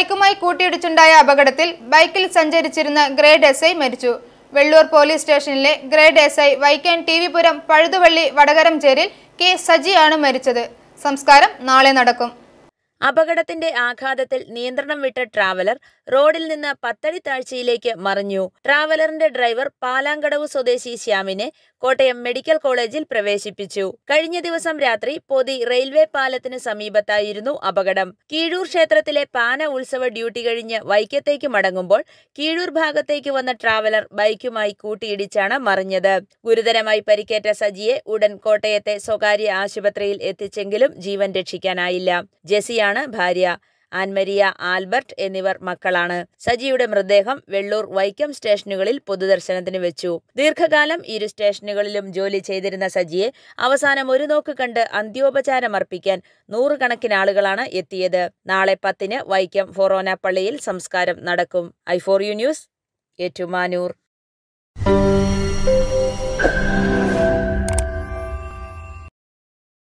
ബൈക്കുമായി കൂട്ടിയിടിച്ചുണ്ടായ അപകടത്തിൽ ബൈക്കിൽ സഞ്ചരിച്ചിരുന്ന ഗ്രേഡ് എസ് ഐ മരിച്ചു വെള്ളൂർ പോലീസ് സ്റ്റേഷനിലെ ഗ്രേഡ് എസ് ഐ വൈക്കാൻ ടി വടകരം പഴുതുവള്ളി വടകരംചേരിൽ കെ സജി ആണ് മരിച്ചത് സംസ്കാരം നാളെ നടക്കും അപകടത്തിന്റെ ആഘാതത്തിൽ നിയന്ത്രണം വിട്ട ട്രാവലർ റോഡിൽ നിന്ന് പത്തടി താഴ്ചയിലേക്ക് മറിഞ്ഞു ട്രാവലറിന്റെ ഡ്രൈവർ പാലാങ്കടവ് സ്വദേശി ശ്യാമിനെ കോട്ടയം മെഡിക്കൽ കോളേജിൽ പ്രവേശിപ്പിച്ചു കഴിഞ്ഞ ദിവസം രാത്രി പൊതി റെയിൽവേ പാലത്തിന് സമീപത്തായിരുന്നു അപകടം കീഴൂർ ക്ഷേത്രത്തിലെ പാന ഉത്സവ ഡ്യൂട്ടി കഴിഞ്ഞ് വൈക്കത്തേക്ക് മടങ്ങുമ്പോൾ കീഴൂർ ഭാഗത്തേക്ക് വന്ന ട്രാവലർ ബൈക്കുമായി കൂട്ടിയിടിച്ചാണ് മറിഞ്ഞത് ഗുരുതരമായി പരിക്കേറ്റ സജിയെ ഉടൻ കോട്ടയത്തെ സ്വകാര്യ ആശുപത്രിയിൽ എത്തിച്ചെങ്കിലും ജീവൻ രക്ഷിക്കാനായില്ല ജെസിയാണ് സജിയാണ് ഭാര്യ ആൻമരിയ ആൽബർട്ട് എന്നിവർ മക്കളാണ് സജിയുടെ മൃതദേഹം വെള്ളൂർ വൈക്കം സ്റ്റേഷനുകളിൽ പൊതുദർശനത്തിന് വെച്ചു ദീർഘകാലം ഇരു സ്റ്റേഷനുകളിലും ജോലി ചെയ്തിരുന്ന സജിയെ അവസാനം ഒരു നോക്ക് കണ്ട് അന്ത്യോപചാരമർപ്പിക്കാൻ നൂറുകണക്കിന് ആളുകളാണ് എത്തിയത് നാളെ പത്തിന് വൈക്കം ഫൊറോന പള്ളിയിൽ സംസ്കാരം നടക്കും I four U news Ettumanoor